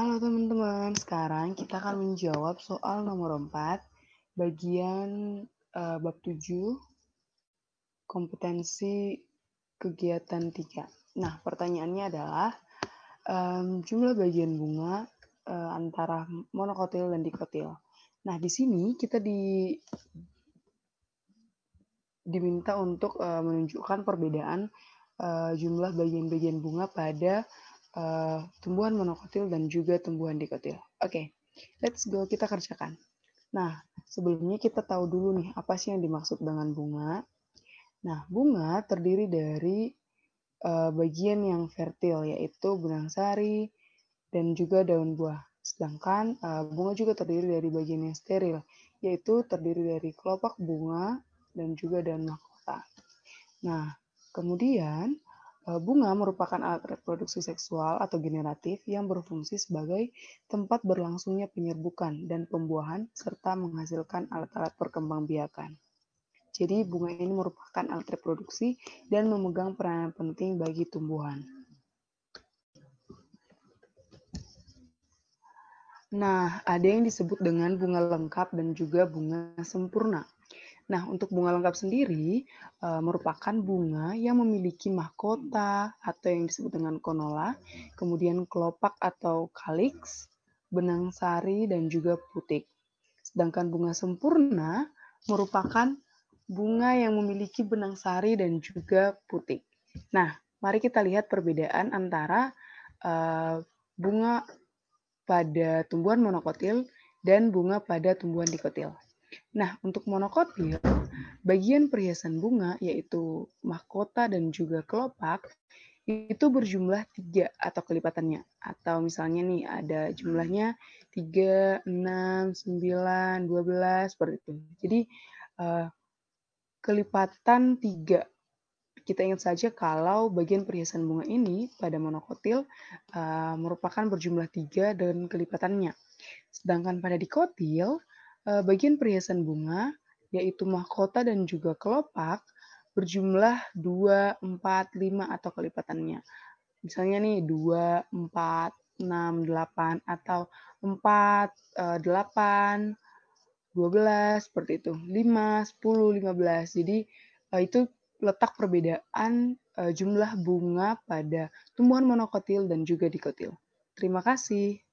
Halo teman-teman, sekarang kita akan menjawab soal nomor 4 bagian uh, bab 7 kompetensi kegiatan 3. Nah, pertanyaannya adalah um, jumlah bagian bunga uh, antara monokotil dan dikotil. Nah, di sini kita di diminta untuk uh, menunjukkan perbedaan uh, jumlah bagian-bagian bunga pada uh, tumbuhan monokotil dan juga tumbuhan dikotil. Oke, okay, let's go kita kerjakan. Nah, sebelumnya kita tahu dulu nih apa sih yang dimaksud dengan bunga. Nah, bunga terdiri dari uh, bagian yang fertil yaitu benang sari dan juga daun buah. Sedangkan uh, bunga juga terdiri dari bagian yang steril yaitu terdiri dari kelopak bunga dan juga daun mahkota. Nah, kemudian Eh, bunga merupakan alat reproduksi seksual atau generatif yang berfungsi sebagai tempat berlangsungnya penyerbukan dan pembuahan serta menghasilkan alat-alat perkembangbiakan. Jadi bunga ini merupakan alat reproduksi dan memegang peranan penting bagi tumbuhan. Nah, ada yang disebut dengan bunga lengkap dan juga bunga sempurna. Nah, untuk bunga lengkap sendiri e, merupakan bunga yang memiliki mahkota atau yang disebut dengan konola, kemudian kelopak atau kalix, benang sari, dan juga putik. Sedangkan bunga sempurna merupakan bunga yang memiliki benang sari dan juga putik. Nah, mari kita lihat perbedaan antara e, bunga pada tumbuhan monokotil dan bunga pada tumbuhan dikotil. Nah, untuk monokotil, bagian perhiasan bunga yaitu mahkota dan juga kelopak itu berjumlah tiga atau kelipatannya. Atau misalnya nih ada jumlahnya 3, 6, 9, 12, seperti itu. Jadi uh, kelipatan tiga. Kita ingat saja kalau bagian perhiasan bunga ini pada monokotil uh, merupakan berjumlah tiga dan kelipatannya. Sedangkan pada dikotil, Eh, bagian perhiasan bunga, yaitu mahkota dan juga kelopak, berjumlah 2, 4, 5 atau kelipatannya. Misalnya nih 2, 4, 6, 8 atau 4, 8, 12 seperti itu. 5, 10, 15. Jadi eh, itu letak perbedaan eh, jumlah bunga pada tumbuhan monokotil dan juga dikotil. Terima kasih.